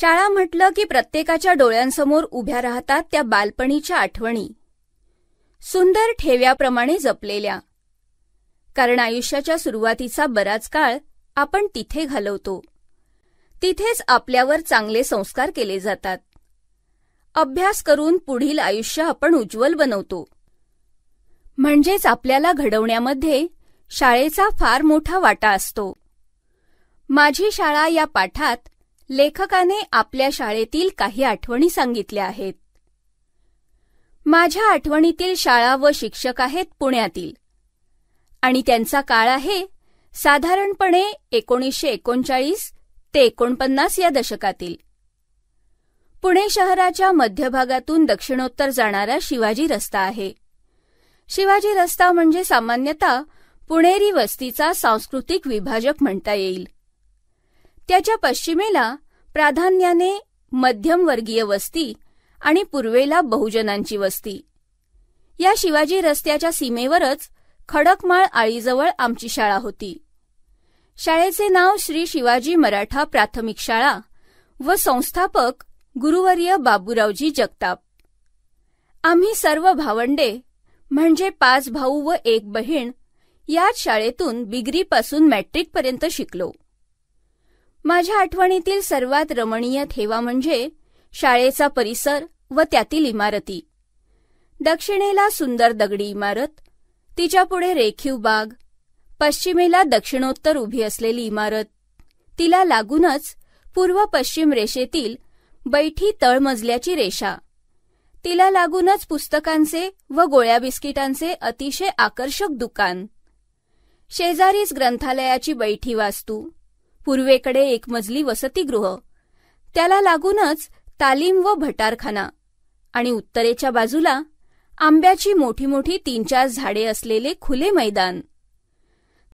शाळा म्हटलं की प्रत्येकाच्या डोळ्यांसमोर उभ्या राहतात त्या बालपणीच्या आठवणी सुंदर ठेव्याप्रमाणे जपलेल्या कारण आयुष्याच्या सुरुवातीचा बराच काळ आपण तिथे घालवतो तिथेच आपल्यावर चांगले संस्कार केले जातात अभ्यास करून पुढील आयुष्य आपण उज्ज्वल बनवतो म्हणजेच आपल्याला घडवण्यामध्ये शाळेचा फार मोठा वाटा असतो माझी शाळा या पाठात लेखकाने आपल्या शाळेतील काही आठवणी सांगितल्या आहेत माझ्या आठवणीतील शाळा व शिक्षक आहेत पुण्यातील आणि त्यांचा काळ आहे साधारणपणे एकोणीसशे एकोणचाळीस ते एकोणपन्नास या दशकातील पुणे शहराच्या मध्यभागातून दक्षिणोत्तर जाणारा शिवाजी रस्ता आहे शिवाजी रस्ता म्हणजे सामान्यतः पुणेरी वस्तीचा सांस्कृतिक विभाजक म्हणता येईल त्याच्या पश्चिमेला प्राधान्याने मध्यमवर्गीय वस्ती आणि पूर्वेला बहुजनांची वस्ती या शिवाजी रस्त्याच्या सीमेवरच खडकमाळ आळीजवळ आमची शाळा होती शाळेचे नाव श्री शिवाजी मराठा प्राथमिक शाळा व संस्थापक गुरुवर्य बाबूरावजी जगताप आम्ही सर्व भावंडे म्हणजे पाच भाऊ व एक बहीण याच शाळेतून बिग्रीपासून मॅट्रिकपर्यंत शिकलो माझ्या आठवणीतील सर्वात रमणीय ठेवा म्हणजे शाळेचा परिसर व त्यातील इमारती दक्षिणेला सुंदर दगडी इमारत तिच्यापुढे रेखीव बाग पश्चिमेला दक्षिणोत्तर उभी असलेली इमारत तिला लागूनच पूर्व पश्चिम रेषेतील बैठी तळमजल्याची रेषा तिला लागूनच पुस्तकांचे व गोळ्या बिस्किटांचे अतिशय आकर्षक दुकान शेजारीच ग्रंथालयाची बैठी वास्तू पूर्वेकडे एक मजली वसतिगृह त्याला लागूनच तालीम व भटारखाना आणि उत्तरेच्या बाजूला आंब्याची मोठी मोठी तीन चार झाडे असलेले खुले मैदान